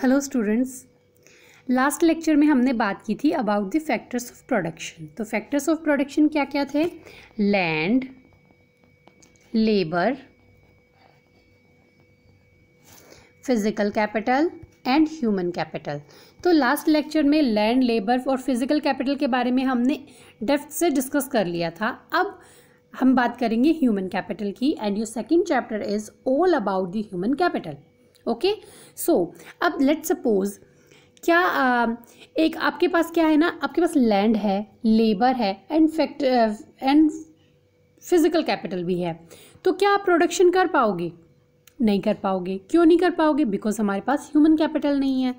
hello students last lecture में हमने बात की थी about the factors of production तो फैक्टर्स ऑफ प्रोडक्शन क्या क्या थे land labour physical capital and human capital तो लास्ट लेक्चर में लैंड लेबर और फिजिकल कैपिटल के बारे में हमने डेफ्थ से डिस्कस कर लिया था अब हम बात करेंगे ह्यूमन कैपिटल की and your second chapter is all about the human capital okay so अब लेट सपोज क्या आ, uh, एक आपके पास क्या है ना आपके पास लैंड है लेबर है and fact and physical capital भी है तो क्या आप प्रोडक्शन कर पाओगे नहीं कर पाओगे क्यों नहीं कर पाओगे बिकॉज हमारे पास ह्यूमन कैपिटल नहीं है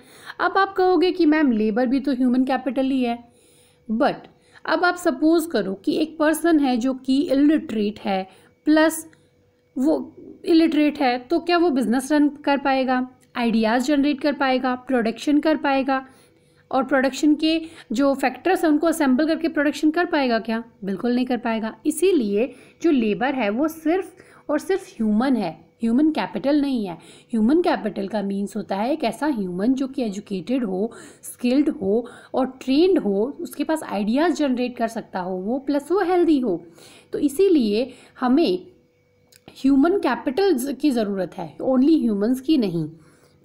अब आप कहोगे कि मैम लेबर भी तो ह्यूमन कैपिटल ही है बट अब आप सपोज़ करो कि एक पर्सन है जो कि इलिटरेट है प्लस वो इलिटरेट है तो क्या वो बिज़नेस रन कर पाएगा आइडियाज़ जनरेट कर पाएगा प्रोडक्शन कर पाएगा और प्रोडक्शन के जो फैक्टर्स हैं उनको असेंबल करके प्रोडक्शन कर पाएगा क्या बिल्कुल नहीं कर पाएगा इसीलिए जो लेबर है वो सिर्फ और सिर्फ ह्यूमन है ह्यूमन कैपिटल नहीं है ह्यूमन कैपिटल का मीन्स होता है एक ऐसा ह्यूमन जो कि एजुकेटेड हो स्किल्ड हो और ट्रेंड हो उसके पास आइडियाज़ जनरेट कर सकता हो वो प्लस वो हेल्दी हो तो इसीलिए हमें ह्यूमन कैपिटल की ज़रूरत है ओनली ह्यूमंस की नहीं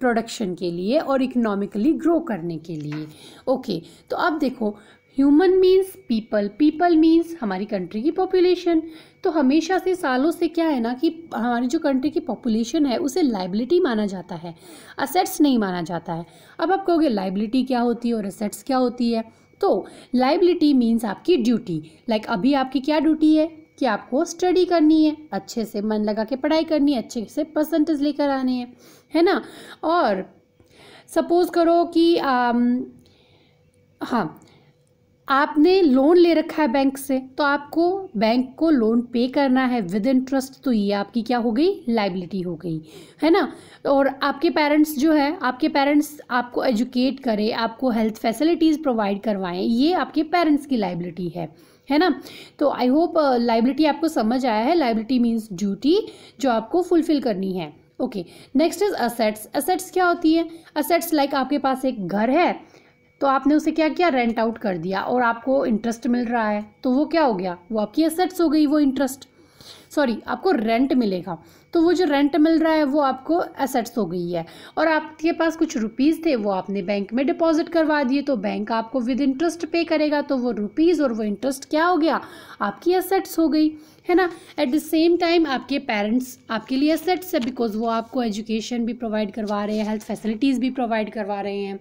प्रोडक्शन के लिए और इकोनॉमिकली ग्रो करने के लिए ओके okay, तो अब देखो human means people people means हमारी कंट्री की पॉपुलेशन तो हमेशा से सालों से क्या है ना कि हमारी जो कंट्री की पॉपुलेशन है उसे लाइबिलिटी माना जाता है असेट्स नहीं माना जाता है अब आप कहोगे लाइबिलिटी क्या होती है और असेट्स क्या होती है तो लाइबिलिटी मीन्स आपकी ड्यूटी लाइक अभी आपकी क्या ड्यूटी है कि आपको स्टडी करनी है अच्छे से मन लगा के पढ़ाई करनी है अच्छे से परसेंटेज लेकर आने हैं है ना और सपोज़ करो कि हाँ आपने लोन ले रखा है बैंक से तो आपको बैंक को लोन पे करना है विद इंटरेस्ट तो ये आपकी क्या हो गई लाइबिलिटी हो गई है ना और आपके पेरेंट्स जो है आपके पेरेंट्स आपको एजुकेट करें आपको हेल्थ फैसिलिटीज़ प्रोवाइड करवाएं ये आपके पेरेंट्स की लाइबिलिटी है है ना तो आई होप लाइबिलिटी आपको समझ आया है लाइबिलिटी मीन्स ड्यूटी जो आपको फुलफिल करनी है okay next is assets assets क्या होती है असेट्स लाइक like आपके पास एक घर है तो आपने उसे क्या किया रेंट आउट कर दिया और आपको इंटरेस्ट मिल रहा है तो वो क्या हो गया वो आपकी असेट्स हो गई वो इंटरेस्ट सॉरी आपको रेंट मिलेगा तो वो जो रेंट मिल रहा है वो आपको एसेट्स हो गई है और आपके पास कुछ रुपीज़ थे वो आपने बैंक में डिपॉजिट करवा दिए तो बैंक आपको विद इंटरेस्ट पे करेगा तो वो रुपीज़ और वो इंटरेस्ट क्या हो गया आपकी एसेट्स हो गई है ना एट द सेम टाइम आपके पेरेंट्स आपके लिए एसेट्स है बिकॉज वो आपको एजुकेशन भी प्रोवाइड करवा रहे हैं हेल्थ फैसिलिटीज़ भी प्रोवाइड करवा रहे हैं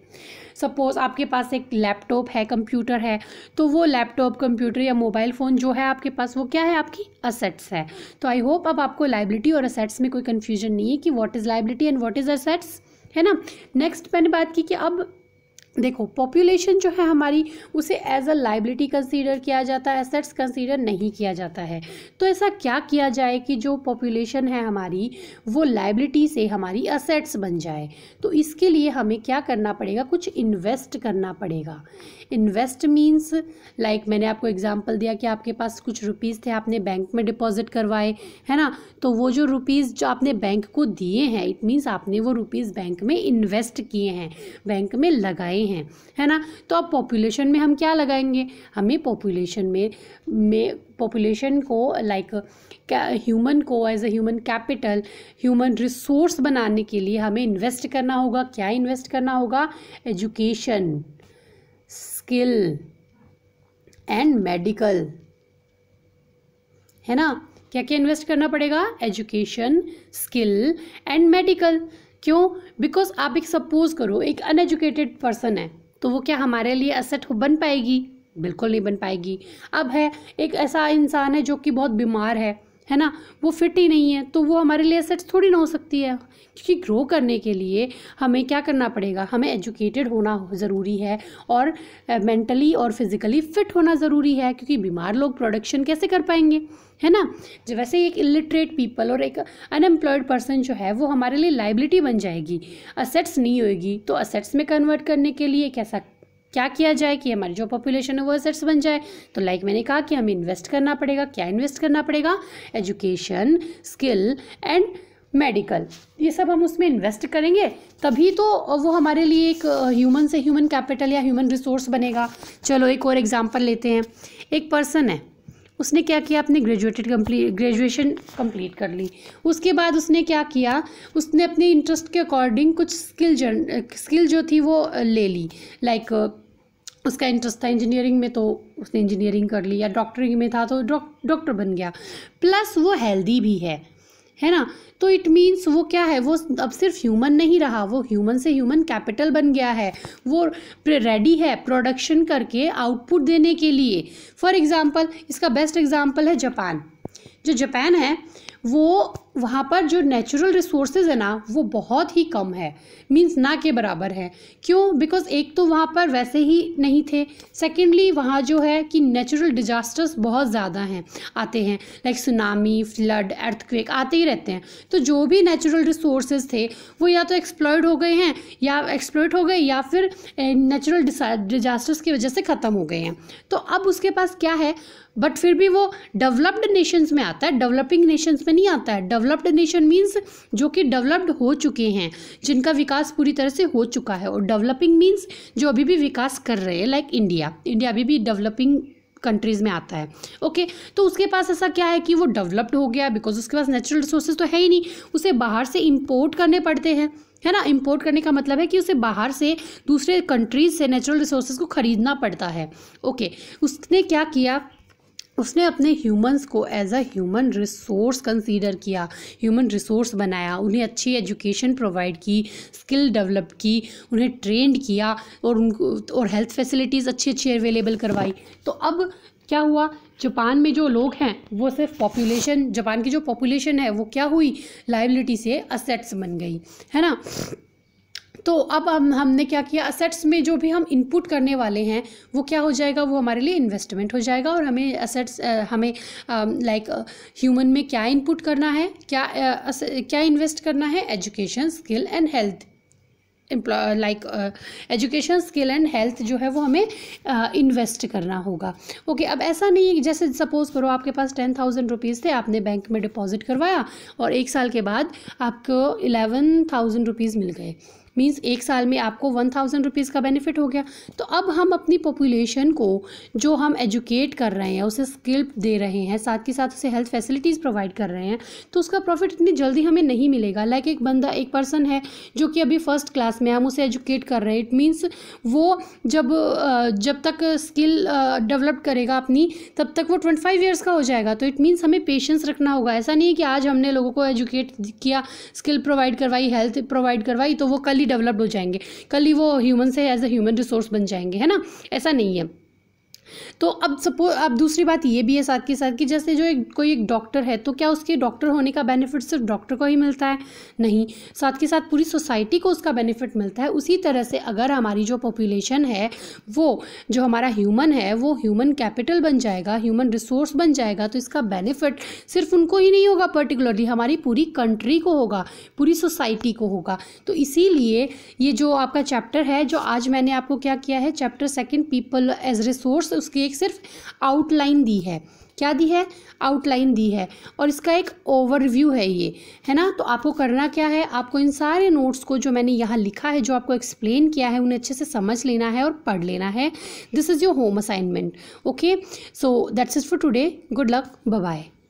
सपोज़ आपके पास एक लैपटॉप है कंप्यूटर है तो वो लैपटॉप कंप्यूटर या मोबाइल फ़ोन जो है आपके पास वो क्या है आपकी असेट्स है तो आई होप अब आपको लाइबिलिटी और असेट असेट्स में कोई कन्फ्यूजन नहीं है कि what is liability and what is assets है ना नेक्स्ट मैंने बात की कि अब देखो पॉपुलेशन जो है हमारी उसे एज अ लाइबिलिटी कंसीडर किया जाता है एसेट्स कंसीडर नहीं किया जाता है तो ऐसा क्या किया जाए कि जो पॉपुलेशन है हमारी वो लाइबिलिटी से हमारी असेट्स बन जाए तो इसके लिए हमें क्या करना पड़ेगा कुछ इन्वेस्ट करना पड़ेगा इन्वेस्ट मीन्स लाइक मैंने आपको एग्जाम्पल दिया कि आपके पास कुछ रुपीज़ थे आपने बैंक में डिपॉजिट करवाए है ना तो वो जो रुपीज़ जो आपने बैंक को दिए हैं इट मीन्स आपने वो रुपीज़ बैंक में इन्वेस्ट किए हैं बैंक में लगाए रहे हैं है ना तो अब पॉपुलेशन में हम क्या लगाएंगे हमें पॉपुलेशन में में पॉपुलेशन को लाइक ह्यूमन को as a human capital human resource बनाने के लिए हमें इन्वेस्ट करना होगा क्या इन्वेस्ट करना होगा एजुकेशन स्किल एंड मेडिकल है ना क्या क्या इन्वेस्ट करना पड़ेगा एजुकेशन स्किल एंड मेडिकल क्यों बिकॉज आप एक सपोज करो एक अनएजुकेटेड पर्सन है तो वो क्या हमारे लिए असेट बन पाएगी बिल्कुल नहीं बन पाएगी अब है एक ऐसा इंसान है जो कि बहुत बीमार है है ना वो फिट ही नहीं है तो वो हमारे लिए असेट्स थोड़ी ना हो सकती है क्योंकि ग्रो करने के लिए हमें क्या करना पड़ेगा हमें एजुकेटेड होना ज़रूरी है और मेंटली और फिज़िकली फिट होना ज़रूरी है क्योंकि बीमार लोग प्रोडक्शन कैसे कर पाएंगे है ना जो वैसे एक इलिटरेट पीपल और एक अनएम्प्लॉयड पर्सन जो है वो हमारे लिए लाइबिलिटी बन जाएगी असेट्स नहीं होएगी तो असेट्स में कन्वर्ट करने के लिए एक ऐसा क्या किया जाए कि हमारी जो पॉपुलेशन है वो एसेट्स बन जाए तो लाइक like मैंने कहा कि हमें इन्वेस्ट करना पड़ेगा क्या इन्वेस्ट करना पड़ेगा एजुकेशन स्किल एंड मेडिकल ये सब हम उसमें इन्वेस्ट करेंगे तभी तो वो हमारे लिए एक ह्यूमन uh, से ह्यूमन कैपिटल या ह्यूमन रिसोर्स बनेगा चलो एक और एग्जांपल लेते हैं एक पर्सन है उसने क्या किया अपने ग्रेजुएटेड कम्प्ली ग्रेजुएशन कम्प्लीट कर ली उसके बाद उसने क्या किया उसने अपने इंटरेस्ट के अकॉर्डिंग कुछ स्किल जन स्किल जो थी वो uh, ले ली लाइक like, uh, उसका इंटरेस्ट था इंजीनियरिंग में तो उसने इंजीनियरिंग कर लिया डॉक्टरिंग में था तो डॉक्टर बन गया प्लस वो हेल्दी भी है है ना तो इट मीन्स वो क्या है वो अब सिर्फ ह्यूमन नहीं रहा वो ह्यूमन से ह्यूमन कैपिटल बन गया है वो रेडी है प्रोडक्शन करके आउटपुट देने के लिए फॉर एग्ज़ाम्पल इसका बेस्ट एग्ज़ाम्पल है जापान जो जापान है वो वहाँ पर जो नेचुरल रिसोर्सेज है ना वो बहुत ही कम है मींस ना के बराबर है क्यों बिकॉज एक तो वहाँ पर वैसे ही नहीं थे सेकेंडली वहाँ जो है कि नेचुरल डिजास्टर्स बहुत ज़्यादा हैं आते हैं लाइक सुनामी फ्लड अर्थक्वेक आते ही रहते हैं तो जो भी नेचुरल रिसोर्सेज थे वो या तो एक्सप्लॉयड हो गए हैं या एक्सप्लॉयड हो गए या फिर नेचुरल डिजास्टर्स की वजह से ख़त्म हो गए हैं तो अब उसके पास क्या है बट फिर भी वो डेवलप्ड नेशंस में आता है डेवलपिंग नेशंस में नहीं आता है डेवलप्ड नेशन मीन्स जो कि डेवलप्ड हो चुके हैं जिनका विकास पूरी तरह से हो चुका है और डेवलपिंग मीन्स जो अभी भी विकास कर रहे हैं लाइक इंडिया इंडिया अभी भी डेवलपिंग कंट्रीज़ में आता है ओके okay, तो उसके पास ऐसा क्या है कि वो डेवलप्ड हो गया बिकॉज उसके पास नेचुरल रिसोर्सेज तो है ही नहीं उसे बाहर से इम्पोर्ट करने पड़ते हैं है ना इम्पोर्ट करने का मतलब है कि उसे बाहर से दूसरे कंट्रीज से नेचुरल रिसोर्सेज को ख़रीदना पड़ता है ओके okay, उसने क्या किया उसने अपने ह्यूमंस को as a human resource consider किया ह्यूमन रिसोर्स बनाया उन्हें अच्छी एजुकेशन प्रोवाइड की स्किल डेवलप की उन्हें ट्रेंड किया और उनको और हेल्थ फैसिलिटीज़ अच्छी अच्छी अवेलेबल करवाई तो अब क्या हुआ जापान में जो लोग हैं वो सिर्फ पॉपुलेशन जापान की जो पॉपुलेशन है वो क्या हुई लाइबिलिटी से असेट्स बन गई है ना तो अब हम हमने क्या किया असेट्स में जो भी हम इनपुट करने वाले हैं वो क्या हो जाएगा वो हमारे लिए इन्वेस्टमेंट हो जाएगा और हमें असेट्स हमें लाइक ह्यूमन में क्या इनपुट करना है क्या आ, क्या इन्वेस्ट करना है education skill and health like education skill and health जो है वो हमें इन्वेस्ट uh, करना होगा ओके okay, अब ऐसा नहीं है जैसे सपोज करो आपके पास टेन थाउजेंड रुपीज़ थे आपने बैंक में डिपॉजिट करवाया और एक साल के बाद आपको इलेवन थाउजेंड रुपीज़ मिल गए मीन्स एक साल में आपको वन थाउजेंड रुपीज़ का बेनिफिट हो गया तो अब हम अपनी पॉपुलेशन को जो हम एजुकेट कर रहे हैं उसे स्किल दे रहे हैं साथ ही साथ उसे हेल्थ फैसिलिटीज़ प्रोवाइड कर रहे हैं तो उसका प्रॉफिट इतनी जल्दी हमें नहीं मिलेगा लाइक like एक बंदा एक पर्सन है जो कि अभी फर्स्ट क्लास में हम उसे एजुकेट कर रहे हैं इट मीन्स वो जब जब तक स्किल डेवलप करेगा अपनी तब तक वो ट्वेंटी फाइव ईयर्स का हो जाएगा तो इट मीन्स हमें पेशेंस रखना होगा ऐसा नहीं है कि आज हमने लोगों को एजुकेट किया स्किल प्रोवाइड करवाई हेल्थ प्रोवाइड करवाई तो वो कल ही डेवलप्ड हो जाएंगे कल ही वो ह्यूमन से एज अ ह्यूमन रिसोर्स बन जाएंगे है ना ऐसा नहीं है तो अब सपोज अब दूसरी बात ये भी है साथ के साथ कि जैसे जो एक कोई एक डॉक्टर है तो क्या उसके डॉक्टर होने का बेनिफिट सिर्फ डॉक्टर को ही मिलता है नहीं साथ के साथ पूरी सोसाइटी को उसका बेनिफिट मिलता है उसी तरह से अगर हमारी जो पॉपुलेशन है वो जो हमारा ह्यूमन है वो ह्यूमन कैपिटल बन जाएगा ह्यूमन रिसोर्स बन जाएगा तो इसका बेनिफिट सिर्फ उनको ही नहीं होगा पर्टिकुलरली हमारी पूरी कंट्री को होगा पूरी सोसाइटी को होगा तो इसीलिए ये जो आपका चैप्टर है जो आज मैंने आपको क्या किया है chapter second people as resource उसकी एक सिर्फ आउटलाइन दी है क्या दी है आउटलाइन दी है और इसका एक ओवरव्यू है ये है ना तो आपको करना क्या है आपको इन सारे नोट्स को जो मैंने यहाँ लिखा है जो आपको एक्सप्लेन किया है उन्हें अच्छे से समझ लेना है और पढ़ लेना है this is your home assignment okay so that's is for today good luck bye